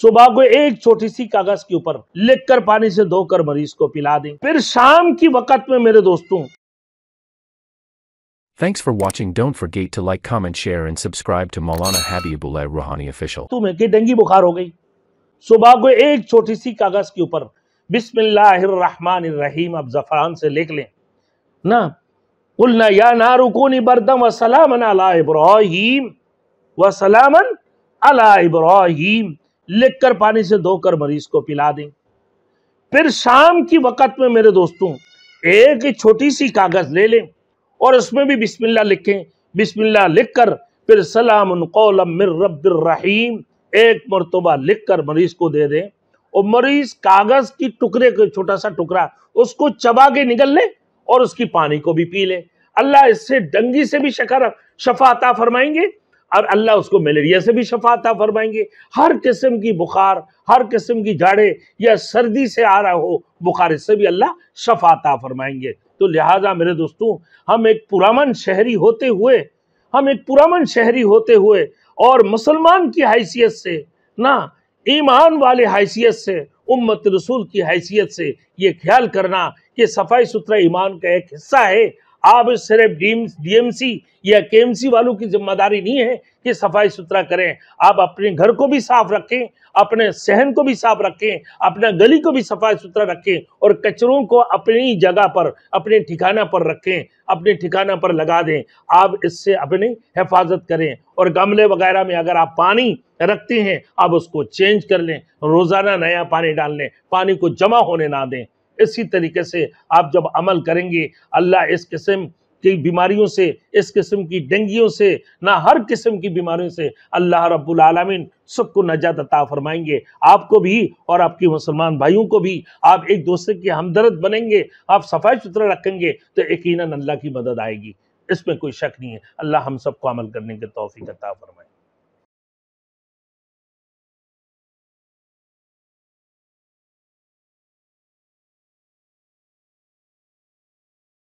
सुबह को एक छोटी सी कागज के ऊपर लिखकर पानी से धोकर मरीज को पिला दें फिर शाम की वक्त में मेरे दोस्तों Thanks for watching. Don't forget to like, comment, share and subscribe to Maulana Habibulleh Rouhani Official. तुम्हें कि डेंगू बुखार हो गई सुबह को एक छोटी सी कागज के ऊपर बिस्मिल्लाहिर्रहमानिर्रहीम अब जफरान से लिख लें ना कुलना या नारुकोनी बरदम वसलामन अला इब्राहिम वसलामन अला इब्राहिम लिख कर पानी से धोकर मरीज को पिला दें फिर शाम की वक़्त में मेरे दोस्तों एक छोटी सी कागज़ ले लें और उसमें भी बिस्मिल्लाह लिखें बिस्मिल्लाह लिखकर फिर सलाम रहीम एक मरतबा लिख कर मरीज को दे दें और मरीज कागज़ की टुकड़े को छोटा सा टुकड़ा उसको चबा के निकल ले और उसकी पानी को भी पी ले अल्लाह इससे डंगी से भी शकर शफा अता फरमाएंगे और अल्लाह उसको मलेरिया से भी शफाता फरमाएंगे हर किस्म की बुखार हर किस्म की जाड़े या सर्दी से आ रहा हो बुखार इससे भी अल्लाह शफाता फरमाएंगे तो लिहाजा मेरे दोस्तों हम एक पुरामन शहरी होते हुए हम एक पुरामन शहरी होते हुए और मुसलमान की हैसियत से ना ईमान वाले हैसियत से उम्मत रसूल की हैसियत से ये ख्याल करना कि सफाई सुथरा ईमान का एक हिस्सा है अब सिर्फ डीएमसी या केएमसी वालों की जिम्मेदारी नहीं है कि सफाई सुथरा करें आप अपने घर को भी साफ रखें अपने सहन को भी साफ रखें अपना गली को भी सफाई सुथरा रखें और कचरों को अपनी जगह पर अपने ठिकाना पर रखें अपने ठिकाना पर लगा दें आप इससे अपनी हिफाजत करें और गमले वगैरह में अगर आप पानी रखते हैं आप उसको चेंज कर लें रोज़ाना नया पानी डाल लें पानी को जमा होने ना दें इसी तरीके से आप जब अमल करेंगे अल्लाह इस किस्म की बीमारियों से इस किस्म की डेंगियों से ना हर किस्म की बीमारियों से अल्लाह रब्बुल आलमीन को नजात अता फरमाएंगे आपको भी और आपके मुसलमान भाइयों को भी आप एक दूसरे की हमदर्द बनेंगे आप सफाई सुथरा रखेंगे तो यकीन अल्लाह की मदद आएगी इसमें कोई शक नहीं है अल्लाह हम सबको अमल करने के तोफ़ी अता फरमाए